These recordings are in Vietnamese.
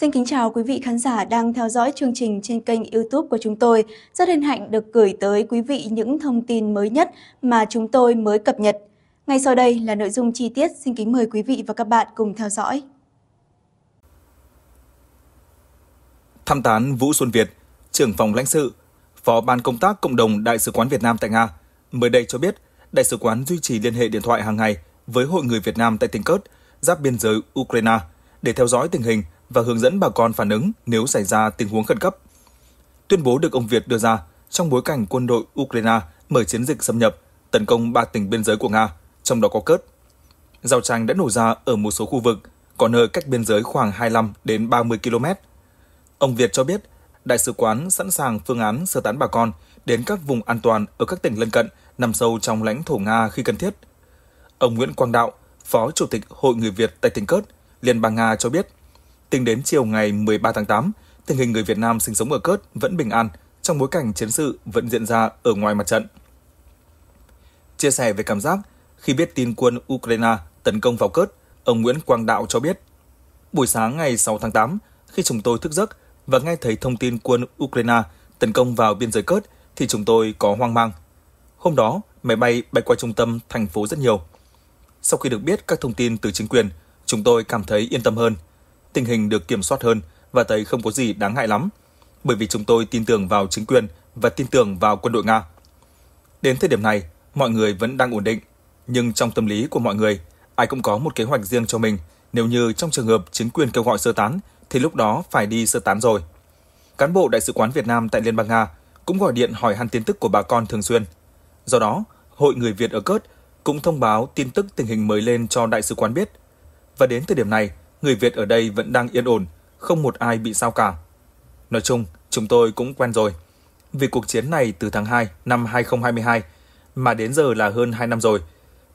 Xin kính chào quý vị khán giả đang theo dõi chương trình trên kênh YouTube của chúng tôi. Rất hân hạnh được gửi tới quý vị những thông tin mới nhất mà chúng tôi mới cập nhật. Ngay sau đây là nội dung chi tiết, xin kính mời quý vị và các bạn cùng theo dõi. Thăm tán Vũ Xuân Việt, trưởng phòng lãnh sự, phó ban công tác cộng đồng Đại sứ quán Việt Nam tại Nga, mới đây cho biết Đại sứ quán duy trì liên hệ điện thoại hàng ngày với Hội người Việt Nam tại tỉnh Cớt, giáp biên giới Ukraine để theo dõi tình hình và hướng dẫn bà con phản ứng nếu xảy ra tình huống khẩn cấp. Tuyên bố được ông Việt đưa ra trong bối cảnh quân đội Ukraine mở chiến dịch xâm nhập, tấn công ba tỉnh biên giới của Nga, trong đó có Cớt. Giao tranh đã nổ ra ở một số khu vực, có nơi cách biên giới khoảng 25 đến 30 km. Ông Việt cho biết, đại sứ quán sẵn sàng phương án sơ tán bà con đến các vùng an toàn ở các tỉnh lân cận nằm sâu trong lãnh thổ Nga khi cần thiết. Ông Nguyễn Quang Đạo, Phó Chủ tịch Hội Người Việt tại tỉnh Cớt, Liên bang Nga cho biết, Tính đến chiều ngày 13 tháng 8, tình hình người Việt Nam sinh sống ở Cớt vẫn bình an trong bối cảnh chiến sự vẫn diễn ra ở ngoài mặt trận. Chia sẻ về cảm giác khi biết tin quân Ukraine tấn công vào Cớt, ông Nguyễn Quang Đạo cho biết. Buổi sáng ngày 6 tháng 8, khi chúng tôi thức giấc và nghe thấy thông tin quân Ukraine tấn công vào biên giới Cớt thì chúng tôi có hoang mang. Hôm đó, máy bay bay qua trung tâm thành phố rất nhiều. Sau khi được biết các thông tin từ chính quyền, chúng tôi cảm thấy yên tâm hơn – tình hình được kiểm soát hơn và thấy không có gì đáng ngại lắm, bởi vì chúng tôi tin tưởng vào chính quyền và tin tưởng vào quân đội Nga. Đến thời điểm này, mọi người vẫn đang ổn định, nhưng trong tâm lý của mọi người, ai cũng có một kế hoạch riêng cho mình, nếu như trong trường hợp chính quyền kêu gọi sơ tán thì lúc đó phải đi sơ tán rồi. Cán bộ đại sứ quán Việt Nam tại Liên bang Nga cũng gọi điện hỏi han tin tức của bà con thường xuyên. Do đó, Hội người Việt ở Cớt cũng thông báo tin tức tình hình mới lên cho đại sứ quán biết. Và đến thời điểm này, người Việt ở đây vẫn đang yên ổn, không một ai bị sao cả. Nói chung, chúng tôi cũng quen rồi. Vì cuộc chiến này từ tháng 2 năm 2022 mà đến giờ là hơn 2 năm rồi.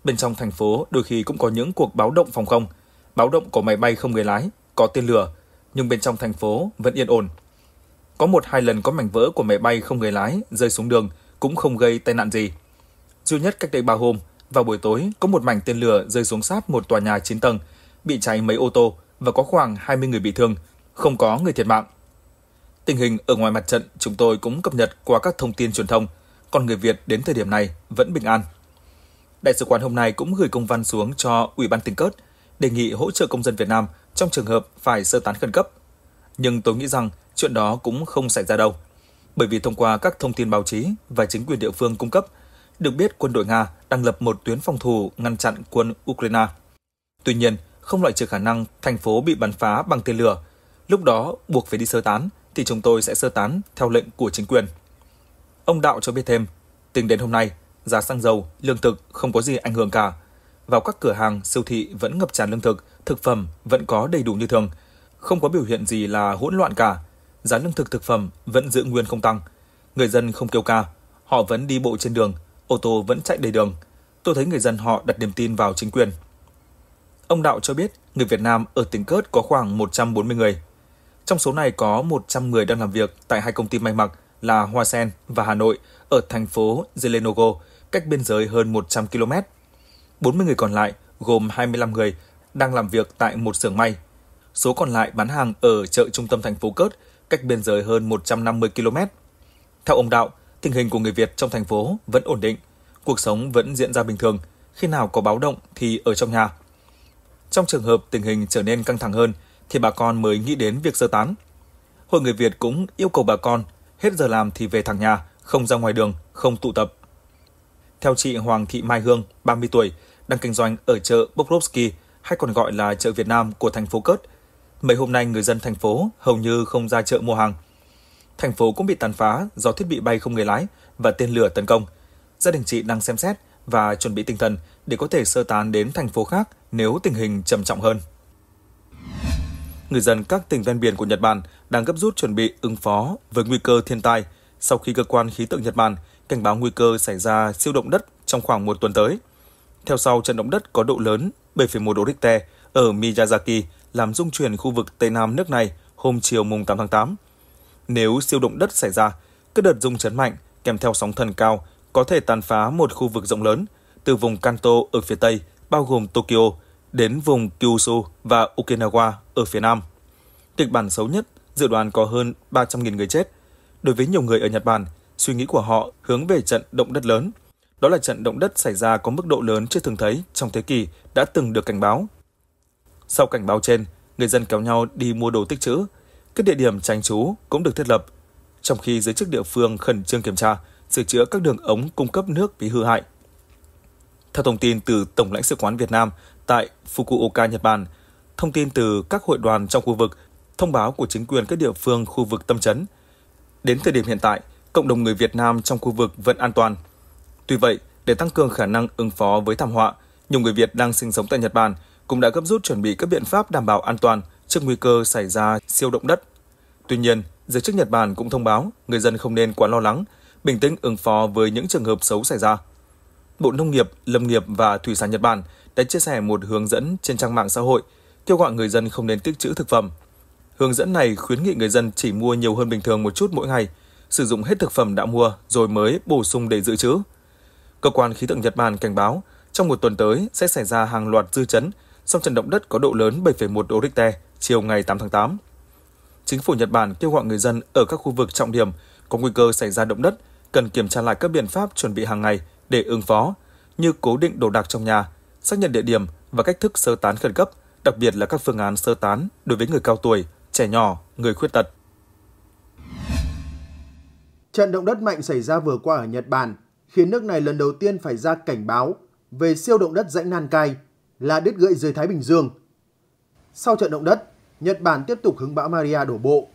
Bên trong thành phố đôi khi cũng có những cuộc báo động phòng không, báo động của máy bay không người lái, có tên lửa, nhưng bên trong thành phố vẫn yên ổn. Có một hai lần có mảnh vỡ của máy bay không người lái rơi xuống đường cũng không gây tai nạn gì. Duy nhất cách đây 3 hôm, vào buổi tối có một mảnh tên lửa rơi xuống sát một tòa nhà 9 tầng – bị cháy mấy ô tô và có khoảng 20 người bị thương, không có người thiệt mạng. Tình hình ở ngoài mặt trận chúng tôi cũng cập nhật qua các thông tin truyền thông, còn người Việt đến thời điểm này vẫn bình an. Đại sứ quán hôm nay cũng gửi công văn xuống cho Ủy ban tỉnh Cớt, đề nghị hỗ trợ công dân Việt Nam trong trường hợp phải sơ tán khẩn cấp. Nhưng tôi nghĩ rằng chuyện đó cũng không xảy ra đâu, bởi vì thông qua các thông tin báo chí và chính quyền địa phương cung cấp, được biết quân đội Nga đang lập một tuyến phòng thủ ngăn chặn quân Ukraine. Tuy nhiên, không loại trừ khả năng thành phố bị bắn phá bằng tên lửa. Lúc đó buộc phải đi sơ tán thì chúng tôi sẽ sơ tán theo lệnh của chính quyền. Ông Đạo cho biết thêm, tính đến hôm nay, giá xăng dầu, lương thực không có gì ảnh hưởng cả. Vào các cửa hàng, siêu thị vẫn ngập tràn lương thực, thực phẩm vẫn có đầy đủ như thường. Không có biểu hiện gì là hỗn loạn cả. Giá lương thực thực phẩm vẫn giữ nguyên không tăng. Người dân không kêu ca, họ vẫn đi bộ trên đường, ô tô vẫn chạy đầy đường. Tôi thấy người dân họ đặt niềm tin vào chính quyền Ông Đạo cho biết người Việt Nam ở tỉnh Cớt có khoảng 140 người. Trong số này có 100 người đang làm việc tại hai công ty may mặc là Hoa Sen và Hà Nội ở thành phố Zelenogo, cách biên giới hơn 100 km. 40 người còn lại, gồm 25 người, đang làm việc tại một xưởng may. Số còn lại bán hàng ở chợ trung tâm thành phố Cớt, cách biên giới hơn 150 km. Theo ông Đạo, tình hình của người Việt trong thành phố vẫn ổn định, cuộc sống vẫn diễn ra bình thường, khi nào có báo động thì ở trong nhà, trong trường hợp tình hình trở nên căng thẳng hơn, thì bà con mới nghĩ đến việc sơ tán. Hội người Việt cũng yêu cầu bà con hết giờ làm thì về thẳng nhà, không ra ngoài đường, không tụ tập. Theo chị Hoàng Thị Mai Hương, 30 tuổi, đang kinh doanh ở chợ Bobrovsky, hay còn gọi là chợ Việt Nam của thành phố Cớt. Mấy hôm nay người dân thành phố hầu như không ra chợ mua hàng. Thành phố cũng bị tàn phá do thiết bị bay không người lái và tên lửa tấn công. Gia đình chị đang xem xét và chuẩn bị tinh thần để có thể sơ tán đến thành phố khác nếu tình hình trầm trọng hơn. Người dân các tỉnh ven biển của Nhật Bản đang gấp rút chuẩn bị ứng phó với nguy cơ thiên tai sau khi cơ quan khí tượng Nhật Bản cảnh báo nguy cơ xảy ra siêu động đất trong khoảng một tuần tới. Theo sau trận động đất có độ lớn 7,1 độ Richter ở Miyazaki làm rung chuyển khu vực Tây Nam nước này hôm chiều mùng 8 tháng 8. Nếu siêu động đất xảy ra, các đợt rung chấn mạnh kèm theo sóng thần cao có thể tàn phá một khu vực rộng lớn, từ vùng Kanto ở phía Tây, bao gồm Tokyo, đến vùng Kyushu và Okinawa ở phía Nam. Kịch bản xấu nhất dự đoán có hơn 300.000 người chết. Đối với nhiều người ở Nhật Bản, suy nghĩ của họ hướng về trận động đất lớn. Đó là trận động đất xảy ra có mức độ lớn chưa từng thấy trong thế kỷ đã từng được cảnh báo. Sau cảnh báo trên, người dân kéo nhau đi mua đồ tích trữ. Các địa điểm tránh trú cũng được thiết lập, trong khi giới chức địa phương khẩn trương kiểm tra sửa chữa các đường ống cung cấp nước bị hư hại. Theo thông tin từ Tổng lãnh sự quán Việt Nam tại Fukuoka, Nhật Bản, thông tin từ các hội đoàn trong khu vực, thông báo của chính quyền các địa phương khu vực tâm chấn. Đến thời điểm hiện tại, cộng đồng người Việt Nam trong khu vực vẫn an toàn. Tuy vậy, để tăng cường khả năng ứng phó với thảm họa, nhiều người Việt đang sinh sống tại Nhật Bản cũng đã gấp rút chuẩn bị các biện pháp đảm bảo an toàn trước nguy cơ xảy ra siêu động đất. Tuy nhiên, giới chức Nhật Bản cũng thông báo người dân không nên quá lo lắng bình tĩnh ứng phó với những trường hợp xấu xảy ra. Bộ Nông nghiệp, Lâm nghiệp và Thủy sản Nhật Bản đã chia sẻ một hướng dẫn trên trang mạng xã hội kêu gọi người dân không nên tích trữ thực phẩm. Hướng dẫn này khuyến nghị người dân chỉ mua nhiều hơn bình thường một chút mỗi ngày, sử dụng hết thực phẩm đã mua rồi mới bổ sung để dự trữ. Cơ quan khí tượng Nhật Bản cảnh báo trong một tuần tới sẽ xảy ra hàng loạt dư chấn sau trận động đất có độ lớn 7,1 độ Richter chiều ngày 8 tháng 8. Chính phủ Nhật Bản kêu gọi người dân ở các khu vực trọng điểm có nguy cơ xảy ra động đất cần kiểm tra lại các biện pháp chuẩn bị hàng ngày để ứng phó, như cố định đồ đạc trong nhà, xác nhận địa điểm và cách thức sơ tán khẩn cấp, đặc biệt là các phương án sơ tán đối với người cao tuổi, trẻ nhỏ, người khuyết tật. Trận động đất mạnh xảy ra vừa qua ở Nhật Bản khiến nước này lần đầu tiên phải ra cảnh báo về siêu động đất dãy Nankai là đứt gãy dưới Thái Bình Dương. Sau trận động đất, Nhật Bản tiếp tục hứng bão Maria đổ bộ.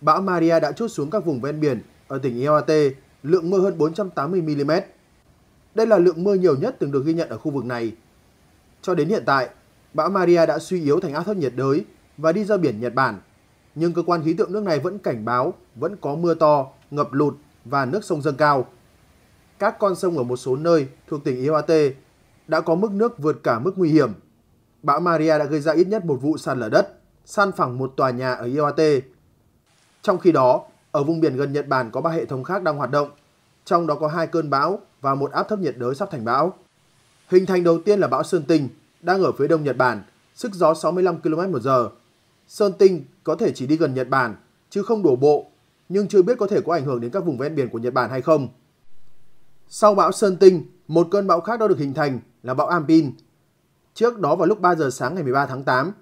Bão Maria đã chút xuống các vùng ven biển ở tỉnh Iwate lượng mưa hơn 480mm. Đây là lượng mưa nhiều nhất từng được ghi nhận ở khu vực này. Cho đến hiện tại, bão Maria đã suy yếu thành áp thấp nhiệt đới và đi ra biển Nhật Bản. Nhưng cơ quan khí tượng nước này vẫn cảnh báo vẫn có mưa to, ngập lụt và nước sông dâng cao. Các con sông ở một số nơi thuộc tỉnh Iwate đã có mức nước vượt cả mức nguy hiểm. Bão Maria đã gây ra ít nhất một vụ sạt lở đất, san phẳng một tòa nhà ở Iwate. Trong khi đó, ở vùng biển gần Nhật Bản có ba hệ thống khác đang hoạt động, trong đó có hai cơn bão và một áp thấp nhiệt đới sắp thành bão. Hình thành đầu tiên là bão Sơn Tinh, đang ở phía đông Nhật Bản, sức gió 65 km/h. Sơn Tinh có thể chỉ đi gần Nhật Bản, chứ không đổ bộ, nhưng chưa biết có thể có ảnh hưởng đến các vùng ven biển của Nhật Bản hay không. Sau bão Sơn Tinh, một cơn bão khác đã được hình thành là bão Ampin. Trước đó vào lúc 3 giờ sáng ngày 13 tháng 8,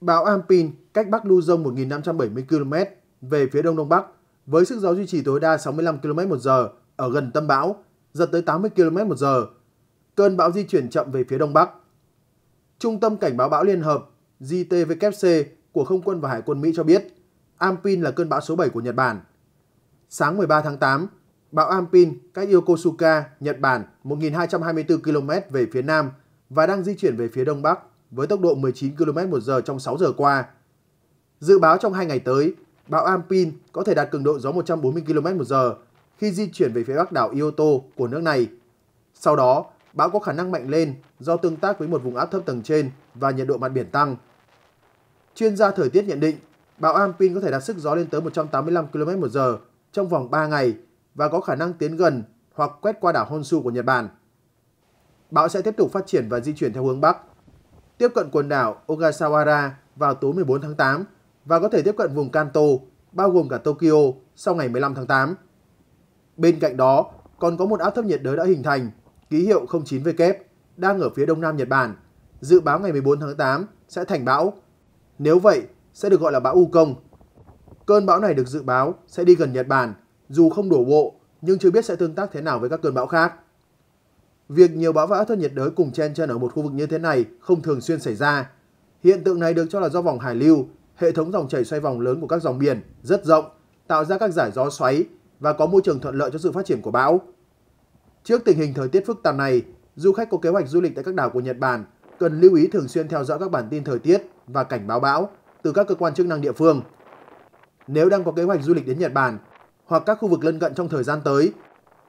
bão Ampin cách Bắc Luzon 1.570 km về phía đông đông bắc với sức gió duy trì tối đa 65 km một giờ ở gần tâm bão, giật tới 80 km một giờ. Cơn bão di chuyển chậm về phía đông bắc. Trung tâm Cảnh báo bão Liên hợp JTWC của Không quân và Hải quân Mỹ cho biết Ampin là cơn bão số 7 của Nhật Bản. Sáng 13 tháng 8, bão Ampin cách Yokosuka, Nhật Bản 1.224 km về phía nam và đang di chuyển về phía đông bắc với tốc độ 19 km một giờ trong 6 giờ qua. Dự báo trong hai ngày tới, Bão Ampin có thể đạt cường độ gió 140 km/h khi di chuyển về phía bắc đảo Ioto của nước này. Sau đó, bão có khả năng mạnh lên do tương tác với một vùng áp thấp tầng trên và nhiệt độ mặt biển tăng. Chuyên gia thời tiết nhận định, bão Ampin có thể đạt sức gió lên tới 185 km/h trong vòng 3 ngày và có khả năng tiến gần hoặc quét qua đảo Honshu của Nhật Bản. Bão sẽ tiếp tục phát triển và di chuyển theo hướng Bắc, tiếp cận quần đảo Ogasawara vào tối 14 tháng 8 và có thể tiếp cận vùng Kanto, bao gồm cả Tokyo sau ngày 15 tháng 8. Bên cạnh đó, còn có một áp thấp nhiệt đới đã hình thành, ký hiệu 09W, đang ở phía đông nam Nhật Bản, dự báo ngày 14 tháng 8 sẽ thành bão. Nếu vậy, sẽ được gọi là bão Ukong. Cơn bão này được dự báo sẽ đi gần Nhật Bản, dù không đổ bộ, nhưng chưa biết sẽ tương tác thế nào với các cơn bão khác. Việc nhiều bão và áp thấp nhiệt đới cùng chen chân ở một khu vực như thế này không thường xuyên xảy ra. Hiện tượng này được cho là do vòng hải lưu hệ thống dòng chảy xoay vòng lớn của các dòng biển rất rộng, tạo ra các giải gió xoáy và có môi trường thuận lợi cho sự phát triển của bão. Trước tình hình thời tiết phức tạp này, du khách có kế hoạch du lịch tại các đảo của Nhật Bản cần lưu ý thường xuyên theo dõi các bản tin thời tiết và cảnh báo bão từ các cơ quan chức năng địa phương. Nếu đang có kế hoạch du lịch đến Nhật Bản hoặc các khu vực lân cận trong thời gian tới,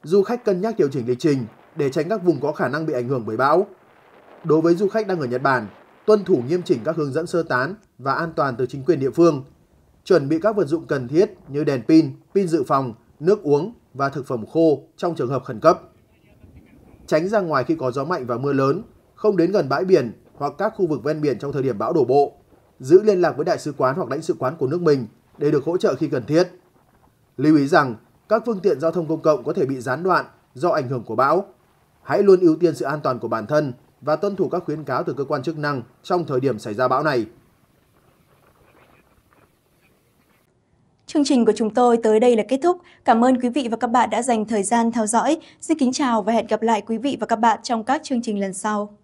du khách cân nhắc điều chỉnh lịch trình để tránh các vùng có khả năng bị ảnh hưởng bởi bão. Đối với du khách đang ở Nhật Bản, tuân thủ nghiêm chỉnh các hướng dẫn sơ tán và an toàn từ chính quyền địa phương, chuẩn bị các vật dụng cần thiết như đèn pin, pin dự phòng, nước uống và thực phẩm khô trong trường hợp khẩn cấp. Tránh ra ngoài khi có gió mạnh và mưa lớn, không đến gần bãi biển hoặc các khu vực ven biển trong thời điểm bão đổ bộ. Giữ liên lạc với đại sứ quán hoặc lãnh sự quán của nước mình để được hỗ trợ khi cần thiết. Lưu ý rằng, các phương tiện giao thông công cộng có thể bị gián đoạn do ảnh hưởng của bão. Hãy luôn ưu tiên sự an toàn của bản thân và tuân thủ các khuyến cáo từ cơ quan chức năng trong thời điểm xảy ra bão này. Chương trình của chúng tôi tới đây là kết thúc. Cảm ơn quý vị và các bạn đã dành thời gian theo dõi. Xin kính chào và hẹn gặp lại quý vị và các bạn trong các chương trình lần sau.